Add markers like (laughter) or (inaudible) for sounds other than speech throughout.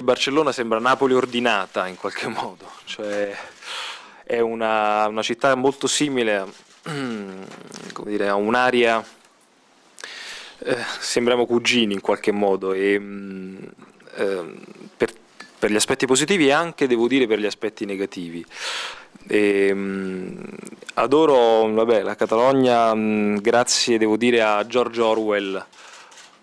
Barcellona sembra Napoli ordinata in qualche modo, cioè è una, una città molto simile (clears throat) dire, a un'area, eh, sembriamo cugini in qualche modo, e, mm, eh, per per gli aspetti positivi e anche devo dire per gli aspetti negativi. E, ehm, mh, adoro vabbè, la Catalogna mh, mm, grazie devo dire a George Orwell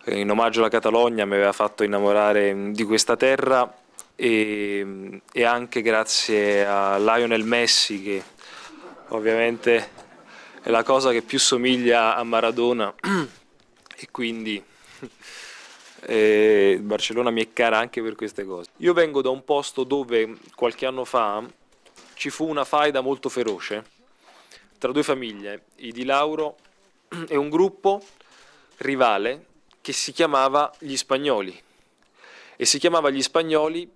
in omaggio alla Catalogna mi aveva fatto innamorare mm, di questa terra e, mm, e, anche grazie a Lionel Messi che ovviamente è la cosa che più somiglia a Maradona (clears throat) e quindi eh, Barcellona mi è cara anche per queste cose. Io vengo da un posto dove qualche anno fa ci fu una faida molto feroce tra due famiglie, i Di Lauro e un gruppo rivale che si chiamava gli Spagnoli. E si chiamava gli Spagnoli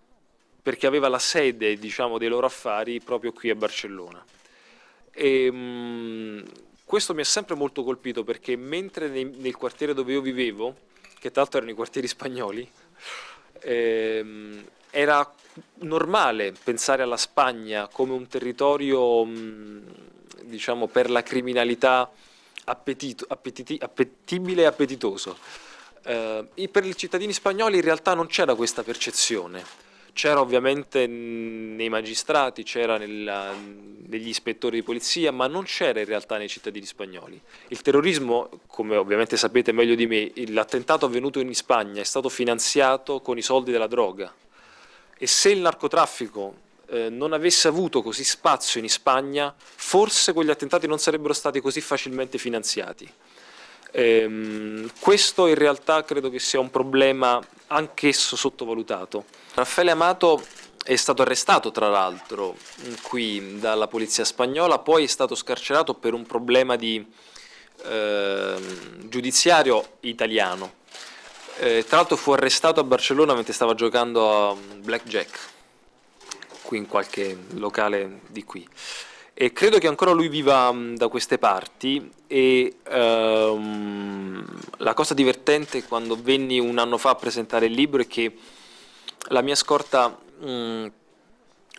perché aveva la sede diciamo, dei loro affari proprio qui a Barcellona. E, ehm, mh, questo mi ha sempre molto colpito perché mentre nel quartiere dove io vivevo che tra l'altro erano i quartieri spagnoli, ehm, era normale pensare alla Spagna come un territorio, mh, mm, diciamo, per la criminalità appetito, appetiti, appetibile e appetitoso. Eh, e per i cittadini spagnoli in realtà non c'era questa percezione c'era ovviamente nei magistrati, c'era nella, negli ispettori di polizia, ma non c'era in realtà nei cittadini spagnoli. Il terrorismo, come ovviamente sapete meglio di me, l'attentato avvenuto in Spagna è stato finanziato con i soldi della droga. E se il narcotraffico eh, non avesse avuto così spazio in Spagna, forse quegli attentati non sarebbero stati così facilmente finanziati. Ehm, questo in realtà credo che sia un problema anch'esso sottovalutato. Raffaele Amato è stato arrestato tra l'altro qui dalla polizia spagnola, poi è stato scarcerato per un problema di eh, giudiziario italiano. Eh, tra l'altro fu arrestato a Barcellona mentre stava giocando a blackjack, qui in qualche locale di qui. E credo che ancora lui viva mm, da queste parti e ehm, la cosa divertente quando venni un anno fa a presentare il libro è che la mia scorta mh, mm,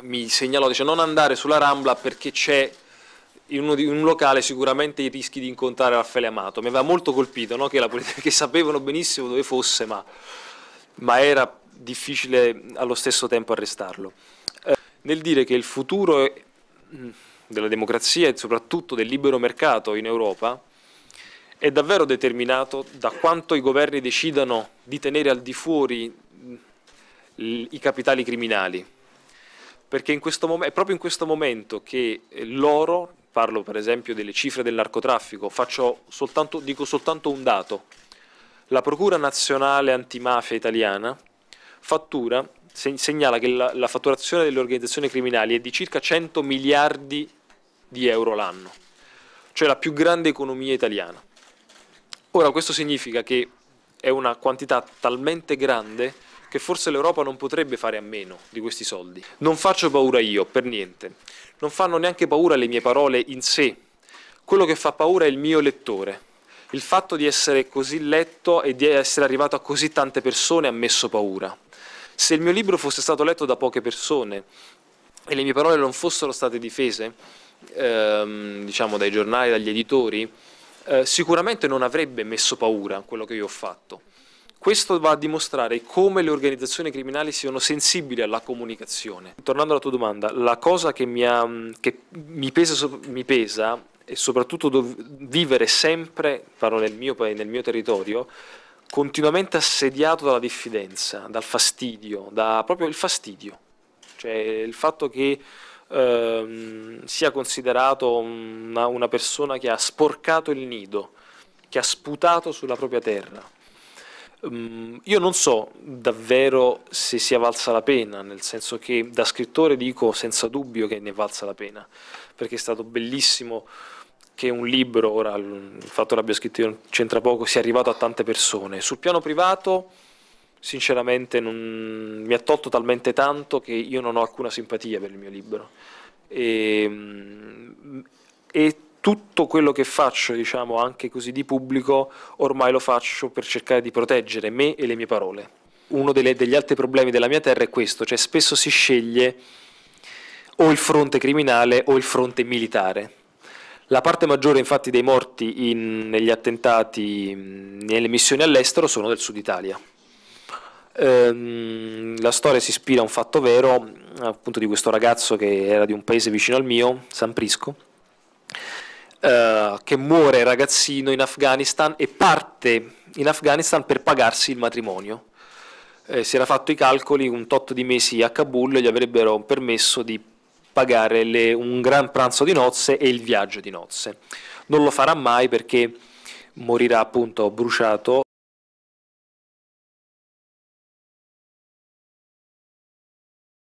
mi segnalò, dice non andare sulla Rambla perché c'è in, uno di, in un locale sicuramente i rischi di incontrare Raffaele Amato. Mi aveva molto colpito no? che, la, (laughs) che, sapevano benissimo dove fosse, ma, ma era difficile allo stesso tempo arrestarlo. Eh, nel dire che il futuro... È, mh, mm, della democrazia e soprattutto del libero mercato in Europa è davvero determinato da quanto i governi decidano di tenere al di fuori i capitali criminali. Perché in mom- è proprio in questo momento che eh, l'oro, parlo per esempio delle cifre del narcotraffico, soltanto, dico soltanto un dato. La Procura nazionale antimafia italiana fattura segnala che la, la, fatturazione delle organizzazioni criminali è di circa 100 miliardi di euro l'anno, cioè la più grande economia italiana. Ora questo significa che è una quantità talmente grande che forse l'Europa non potrebbe fare a meno di questi soldi. Non faccio paura io, per niente. Non fanno neanche paura le mie parole in sé. Quello che fa paura è il mio lettore. Il fatto di essere così letto e di essere arrivato a così tante persone ha messo paura. Se il mio libro fosse stato letto da poche persone e le mie parole non fossero state difese, ehm, diciamo, dai giornali, dagli editori, eh, sicuramente non avrebbe messo paura quello che io ho fatto. Questo va a dimostrare come le organizzazioni criminali siano sensibili alla comunicazione. Tornando alla tua domanda, la cosa che mi, ha, mm, che mi, pesa, mi pesa, è soprattutto vivere sempre, parlo nel mio, nel mio territorio, continuamente assediato dalla diffidenza, dal fastidio, da proprio il fastidio, cioè il fatto che ehm, sia considerato una, una persona che ha sporcato il nido, che ha sputato sulla propria terra. Um, io non so davvero se sia valsa la pena, nel senso che da scrittore dico senza dubbio che ne è valsa la pena, perché è stato bellissimo che un libro, ora il fatto che l'abbia scritto io c'entra poco, sia arrivato a tante persone. Sul piano privato sinceramente non, mi ha tolto talmente tanto che io non ho alcuna simpatia per il mio libro. E, ehm, e tutto quello che faccio, diciamo anche così di pubblico, ormai lo faccio per cercare di proteggere me e le mie parole. Uno delle, degli altri problemi della mia terra è questo, cioè spesso si sceglie o il fronte criminale o il fronte militare. La parte maggiore infatti dei morti in, negli attentati, nelle missioni all'estero sono del sud Italia ehm, la storia si ispira a un fatto vero, appunto di questo ragazzo che era di un paese vicino al mio, San Prisco, eh, che muore ragazzino in Afghanistan e parte in Afghanistan per pagarsi il matrimonio. Eh, si era fatto i calcoli, un tot di mesi a Kabul gli avrebbero permesso di pagare le, un gran pranzo di nozze e il viaggio di nozze. Non lo farà mai perché morirà appunto bruciato